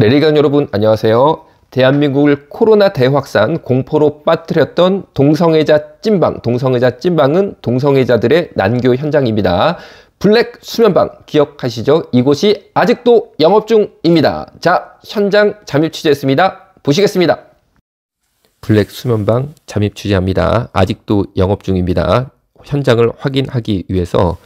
내리간 네, 여러분 안녕하세요. 대한민국을 코로나 대확산 공포로 빠뜨렸던 동성애자 찐방, 동성애자 찐방은 동성애자들의 난교 현장입니다. 블랙 수면방 기억하시죠? 이곳이 아직도 영업 중입니다. 자, 현장 잠입 취재했습니다. 보시겠습니다. 블랙 수면방 잠입 취재합니다. 아직도 영업 중입니다. 현장을 확인하기 위해서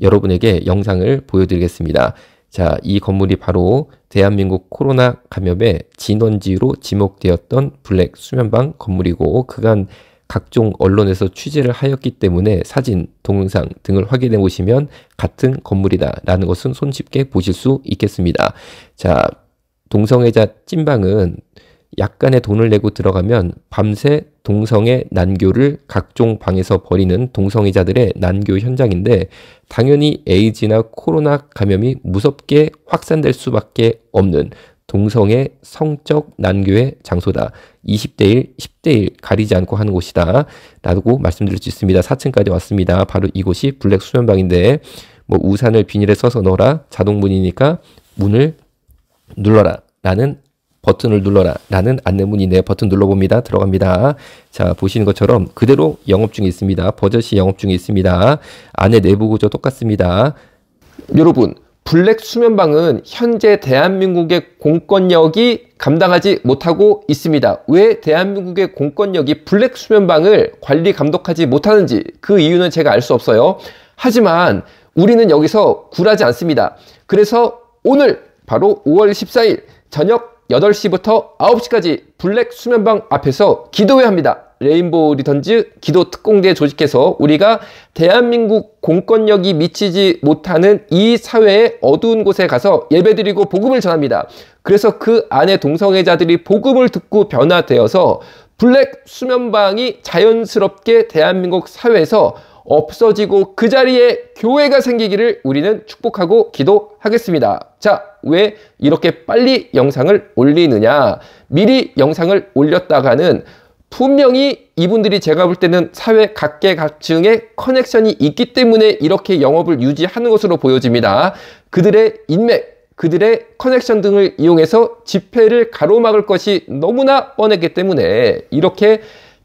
여러분에게 영상을 보여드리겠습니다. 자, 이 건물이 바로 대한민국 코로나 감염의 진원지로 지목되었던 블랙 수면방 건물이고 그간 각종 언론에서 취재를 하였기 때문에 사진, 동영상 등을 확인해 보시면 같은 건물이다라는 것은 손쉽게 보실 수 있겠습니다. 자, 동성애자 찐방은 약간의 돈을 내고 들어가면 밤새 동성애 난교를 각종 방에서 벌이는 동성애자들의 난교 현장인데 당연히 에이즈나 코로나 감염이 무섭게 확산될 수밖에 없는 동성애 성적 난교의 장소다. 20대 1, 10대 1 가리지 않고 하는 곳이다. 라고 말씀드릴 수 있습니다. 4층까지 왔습니다. 바로 이곳이 블랙 수면방인데 뭐 우산을 비닐에 써서 넣어라. 자동문이니까 문을 눌러라. 라는 버튼을 눌러라 라는 안내문이 있네 버튼 눌러봅니다. 들어갑니다. 자 보시는 것처럼 그대로 영업 중에 있습니다. 버젓이 영업 중에 있습니다. 안에 내부 구조 똑같습니다. 여러분 블랙 수면방은 현재 대한민국의 공권력이 감당하지 못하고 있습니다. 왜 대한민국의 공권력이 블랙 수면방을 관리 감독하지 못하는지 그 이유는 제가 알 수 없어요. 하지만 우리는 여기서 굴하지 않습니다. 그래서 오늘 바로 5월 14일 저녁 8시부터 9시까지 블랙 수면방 앞에서 기도회 합니다. 레인보우 리턴즈 기도 특공대 조직해서 우리가 대한민국 공권력이 미치지 못하는 이 사회의 어두운 곳에 가서 예배드리고 복음을 전합니다. 그래서 그 안에 동성애자들이 복음을 듣고 변화되어서 블랙 수면방이 자연스럽게 대한민국 사회에서 없어지고 그 자리에 교회가 생기기를 우리는 축복하고 기도하겠습니다. 자, 왜 이렇게 빨리 영상을 올리느냐? 미리 영상을 올렸다가는 분명히 이분들이 제가 볼 때는 사회 각계각층의 커넥션이 있기 때문에 이렇게 영업을 유지하는 것으로 보여집니다. 그들의 인맥, 그들의 커넥션 등을 이용해서 집회를 가로막을 것이 너무나 뻔했기 때문에 이렇게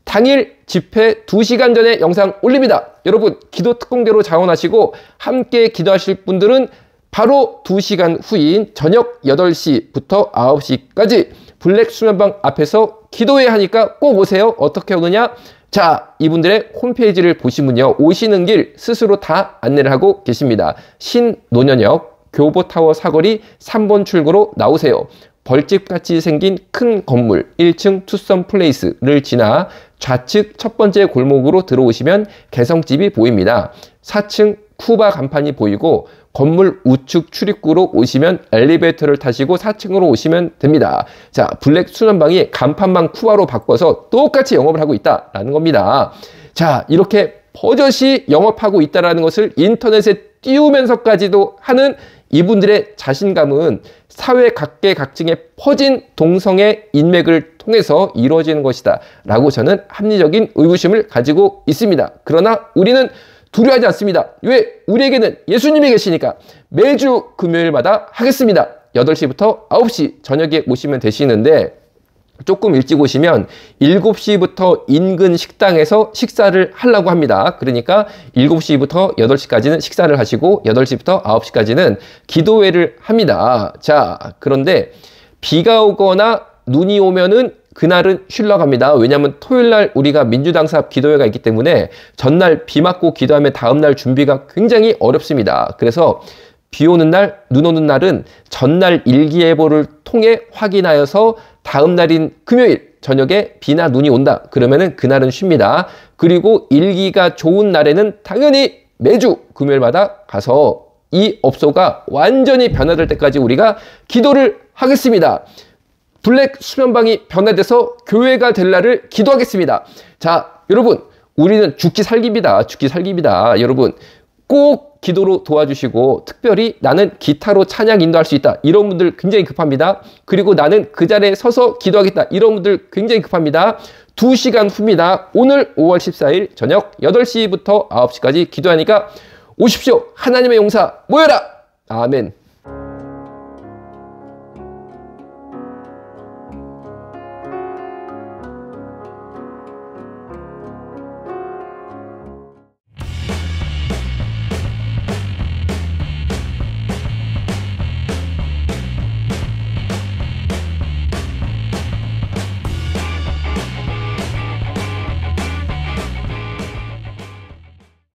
당일 집회 2시간 전에 영상 올립니다. 여러분 기도 특공대로 자원하시고 함께 기도하실 분들은 바로 2시간 후인 저녁 8시부터 9시까지 블랙 수면방 앞에서 기도해 하니까 꼭 오세요. 어떻게 오느냐? 자, 이분들의 홈페이지를 보시면요. 오시는 길 스스로 다 안내를 하고 계십니다. 신노년역 교보타워 사거리 3번 출구로 나오세요. 벌집같이 생긴 큰 건물 1층 투썸 플레이스를 지나 좌측 첫 번째 골목으로 들어오시면 개성집이 보입니다. 4층 쿠바 간판이 보이고 건물 우측 출입구로 오시면 엘리베이터를 타시고 4층으로 오시면 됩니다. 자, 블랙 수면방이 간판만 쿠바로 바꿔서 똑같이 영업을 하고 있다라는 겁니다. 자, 이렇게 버젓이 영업하고 있다라는 것을 인터넷에 띄우면서까지도 하는 이분들의 자신감은 사회 각계각층에 퍼진 동성애 인맥을 통해서 이루어지는 것이다. 라고 저는 합리적인 의구심을 가지고 있습니다. 그러나 우리는 두려워하지 않습니다. 왜? 우리에게는 예수님이 계시니까 매주 금요일마다 하겠습니다. 8시부터 9시 저녁에 오시면 되시는데 조금 일찍 오시면 7시부터 인근 식당에서 식사를 하려고 합니다. 그러니까 7시부터 8시까지는 식사를 하시고 8시부터 9시까지는 기도회를 합니다. 자, 그런데 비가 오거나 눈이 오면은 그날은 쉴러 갑니다. 왜냐하면 토요일 날 우리가 민주당 사업 기도회가 있기 때문에 전날 비 맞고 기도하면 다음날 준비가 굉장히 어렵습니다. 그래서 비 오는 날, 눈 오는 날은 전날 일기예보를 통해 확인하여서 다음 날인 금요일 저녁에 비나 눈이 온다. 그러면은 그날은 쉽니다. 그리고 일기가 좋은 날에는 당연히 매주 금요일마다 가서 이 업소가 완전히 변화될 때까지 우리가 기도를 하겠습니다. 블랙 수면방이 변화돼서 교회가 될 날을 기도하겠습니다. 자, 여러분, 우리는 죽기 살기입니다. 죽기 살기입니다. 여러분, 꼭 기도로 도와주시고 특별히 나는 기타로 찬양 인도할 수 있다. 이런 분들 굉장히 급합니다. 그리고 나는 그 자리에 서서 기도하겠다. 이런 분들 굉장히 급합니다. 2시간 후입니다. 오늘 5월 14일 저녁 8시부터 9시까지 기도하니까 오십시오. 하나님의 용사 모여라. 아멘.